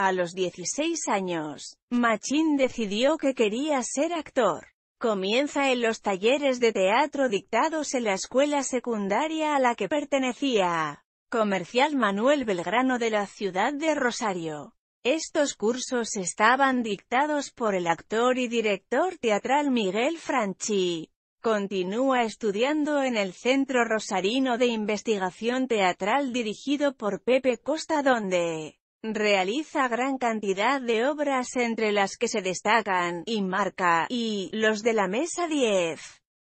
A los 16 años, Machín decidió que quería ser actor. Comienza en los talleres de teatro dictados en la escuela secundaria a la que pertenecía. Comercial Manuel Belgrano de la ciudad de Rosario. Estos cursos estaban dictados por el actor y director teatral Miguel Franchi. Continúa estudiando en el Centro Rosarino de Investigación Teatral dirigido por Pepe Costa donde Realiza gran cantidad de obras entre las que se destacan, y marca, y, los de la Mesa 10.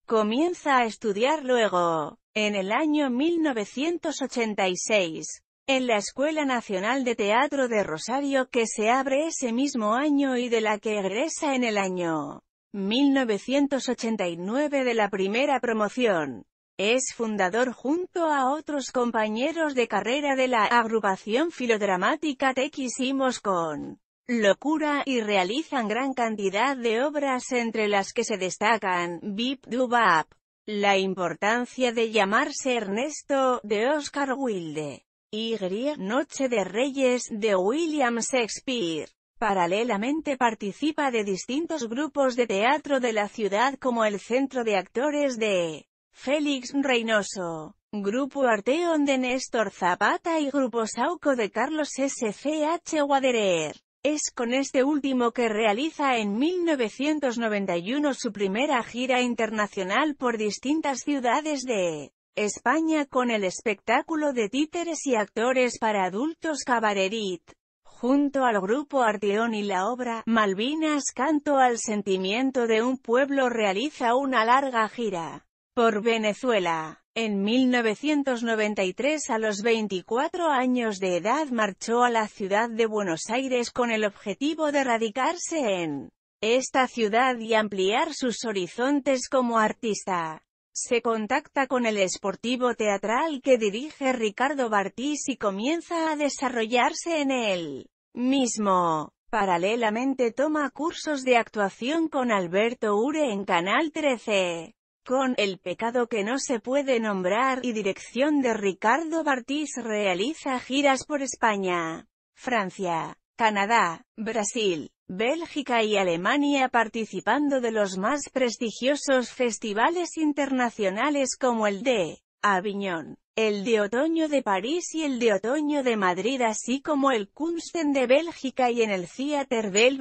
Comienza a estudiar luego, en el año 1986, en la Escuela Nacional de Teatro de Rosario que se abre ese mismo año y de la que egresa en el año 1989 de la primera promoción. Es fundador junto a otros compañeros de carrera de la agrupación filodramática Tequisimos con locura y realizan gran cantidad de obras entre las que se destacan Bip Dubap, La importancia de llamarse Ernesto, de Oscar Wilde, y Noche de Reyes, de William Shakespeare. Paralelamente participa de distintos grupos de teatro de la ciudad como el Centro de Actores de Félix Reynoso, Grupo Arteón de Néstor Zapata y Grupo Sauco de Carlos S.C.H. Guadereer. Es con este último que realiza en 1991 su primera gira internacional por distintas ciudades de España con el espectáculo de títeres y actores para adultos Cabarerit junto al grupo Arteón y la obra Malvinas Canto al Sentimiento de un Pueblo realiza una larga gira por Venezuela. En 1993 a los 24 años de edad marchó a la ciudad de Buenos Aires con el objetivo de radicarse en esta ciudad y ampliar sus horizontes como artista. Se contacta con el esportivo teatral que dirige Ricardo Bartiz y comienza a desarrollarse en él mismo. Paralelamente toma cursos de actuación con Alberto Ure en Canal 13 con El pecado que no se puede nombrar y dirección de Ricardo Bartiz realiza giras por España, Francia, Canadá, Brasil, Bélgica y Alemania participando de los más prestigiosos festivales internacionales como el de Avignon, el de Otoño de París y el de Otoño de Madrid así como el Kunsten de Bélgica y en el Theater del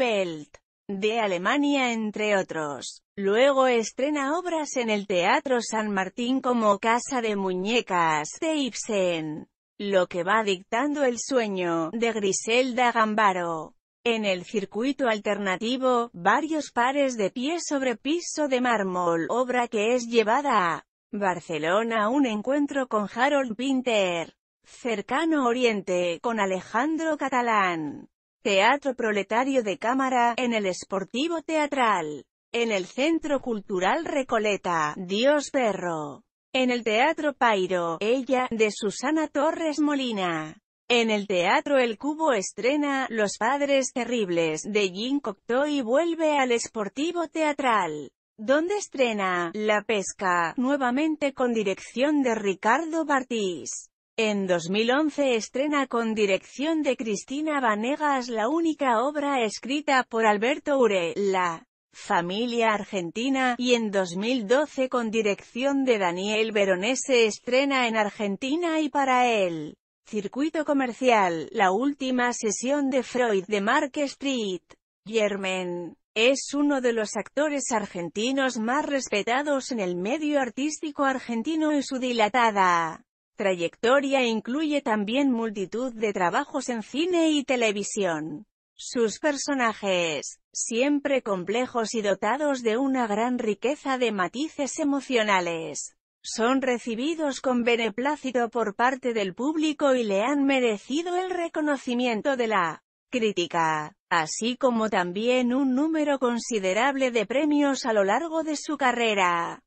de Alemania entre otros. Luego estrena obras en el Teatro San Martín como Casa de Muñecas, de Ibsen, Lo que va dictando el sueño, de Griselda Gambaro. En el circuito alternativo, varios pares de pies sobre piso de mármol, obra que es llevada a Barcelona un encuentro con Harold Pinter. Cercano Oriente, con Alejandro Catalán. Teatro Proletario de Cámara, en el Esportivo Teatral, en el Centro Cultural Recoleta, Dios Perro. en el Teatro Pairo, Ella, de Susana Torres Molina. En el Teatro El Cubo estrena Los Padres Terribles de Jean Cocteau y vuelve al Esportivo Teatral, donde estrena La Pesca, nuevamente con dirección de Ricardo Bartís. En 2011 estrena con dirección de Cristina Vanegas la única obra escrita por Alberto Ure, La Familia Argentina, y en 2012 con dirección de Daniel Veronese estrena en Argentina y para él. Circuito comercial, la última sesión de Freud de Mark Street. Germen. Es uno de los actores argentinos más respetados en el medio artístico argentino y su dilatada trayectoria incluye también multitud de trabajos en cine y televisión. Sus personajes, siempre complejos y dotados de una gran riqueza de matices emocionales, son recibidos con beneplácito por parte del público y le han merecido el reconocimiento de la crítica, así como también un número considerable de premios a lo largo de su carrera.